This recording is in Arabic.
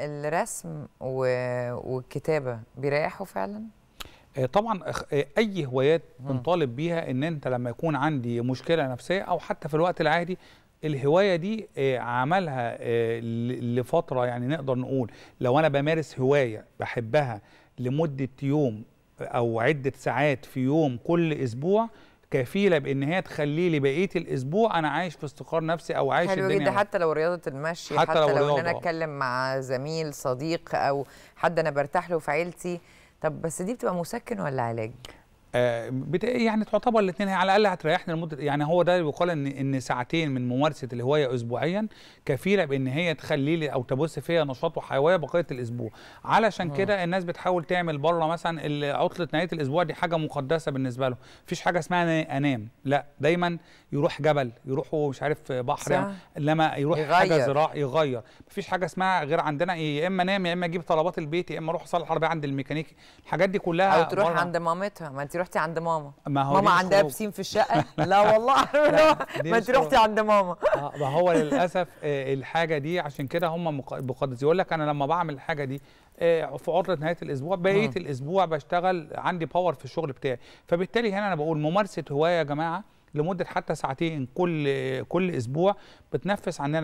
الرسم والكتابه بيريحوا فعلا آه، طبعا آه، اي هوايات بنطالب بيها ان انت لما يكون عندي مشكله نفسيه او حتى في الوقت العادي الهوايه دي آه، عملها لفتره يعني نقدر نقول لو انا بمارس هوايه بحبها لمده يوم او عده ساعات في يوم كل اسبوع كفيله بان هي تخلي لي بقيه الاسبوع انا عايش في استقرار نفسي او عايش حلو جدا حتى لو رياضه المشي حتى, حتى لو, لو ان انا اتكلم مع زميل صديق او حد انا برتاح له في عيلتي طب بس دي بتبقى مسكن ولا علاج آه، بت... يعني تعتبر الاثنين على الاقل هتريحنا لمده يعني هو ده بيقال ان ان ساعتين من ممارسه الهوايه اسبوعيا كفيله بان هي تخلي لي او تبث فيها نشاط وحيويه بقيه الاسبوع علشان آه. كده الناس بتحاول تعمل بره مثلا عطله نهايه الاسبوع دي حاجه مقدسه بالنسبه لهم مفيش حاجه اسمها انام لا دايما يروح جبل يروحوا مش عارف بحر يعني لما يروح يغير. حاجه زراعي يغير مفيش حاجه اسمها غير عندنا إيه، يا اما نام يا اما اجيب طلبات البيت يا اما اروح اصلح العربيه عند الميكانيكي الحاجات دي كلها او تروح عند مامتها ما انت رحتي عند ماما ما هو ماما عندها بسين في الشقه لا والله ما انت رحتي عند ماما آه، ما هو للاسف آه، الحاجه دي عشان كده هم مقدس يقول لك انا لما بعمل الحاجه دي آه، في عطله نهايه الاسبوع بقيه الاسبوع بشتغل عندي باور في الشغل بتاعي فبالتالي هنا انا بقول ممارسه هوايه يا جماعه لمده حتى ساعتين كل كل اسبوع بتنفس عننا